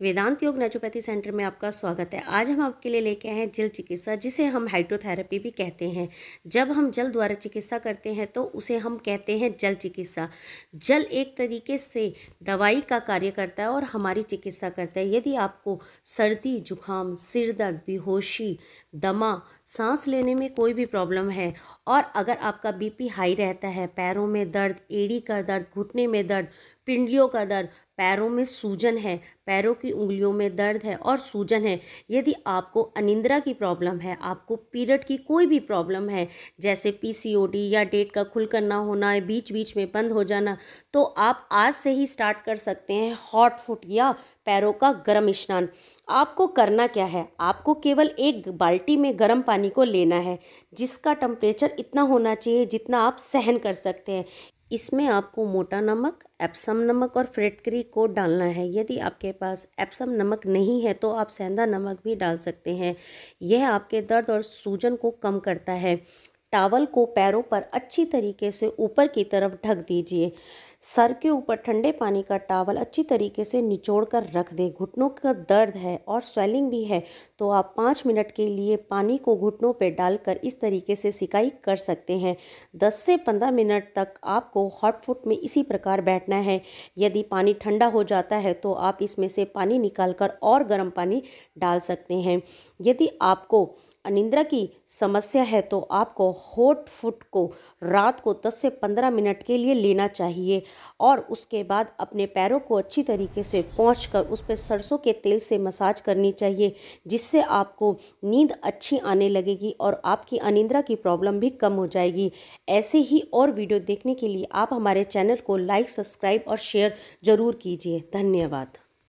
वेदांत योग naturopathy centre में आपका स्वागत है आज हम आपके लिए लेके आए हैं जल चिकित्सा जिसे हम हाइड्रोथेरेपी भी कहते हैं जब हम जल द्वारा चिकित्सा करते हैं तो उसे हम कहते हैं जल चिकित्सा जल एक तरीके से दवाई का कार्य करता है और हमारी चिकित्सा करता है यदि आपको सर्दी जुकाम सिर दर्द बेहोशी दमा सांस लेने में कोई भी प्रॉब्लम है और अगर आपका बी हाई रहता है पैरों में दर्द एड़ी का दर्द घुटने में दर्द पिंडलियों का दर्द पैरों में सूजन है पैरों की उंगलियों में दर्द है और सूजन है यदि आपको अनिंद्रा की प्रॉब्लम है आपको पीरियड की कोई भी प्रॉब्लम है जैसे पीसीओडी या डेट का खुल करना होना है बीच बीच में बंद हो जाना तो आप आज से ही स्टार्ट कर सकते हैं हॉट फुट या पैरों का गर्म स्नान आपको करना क्या है आपको केवल एक बाल्टी में गर्म पानी को लेना है जिसका टम्परेचर इतना होना चाहिए जितना आप सहन कर सकते हैं इसमें आपको मोटा नमक एप्सम नमक और फिटकरी को डालना है यदि आपके पास एप्सम नमक नहीं है तो आप सेंधा नमक भी डाल सकते हैं यह आपके दर्द और सूजन को कम करता है टावल को पैरों पर अच्छी तरीके से ऊपर की तरफ ढक दीजिए सर के ऊपर ठंडे पानी का टावल अच्छी तरीके से निचोड़ कर रख दें घुटनों का दर्द है और स्वेलिंग भी है तो आप पाँच मिनट के लिए पानी को घुटनों पर डालकर इस तरीके से सिकाई कर सकते हैं दस से पंद्रह मिनट तक आपको हॉट फुट में इसी प्रकार बैठना है यदि पानी ठंडा हो जाता है तो आप इसमें से पानी निकाल कर और गर्म पानी डाल सकते हैं यदि आपको अनिंद्रा की समस्या है तो आपको हॉट फूड को रात को 10 से 15 मिनट के लिए लेना चाहिए और उसके बाद अपने पैरों को अच्छी तरीके से पहुँच कर उस पर सरसों के तेल से मसाज करनी चाहिए जिससे आपको नींद अच्छी आने लगेगी और आपकी अनिंद्रा की प्रॉब्लम भी कम हो जाएगी ऐसे ही और वीडियो देखने के लिए आप हमारे चैनल को लाइक सब्सक्राइब और शेयर ज़रूर कीजिए धन्यवाद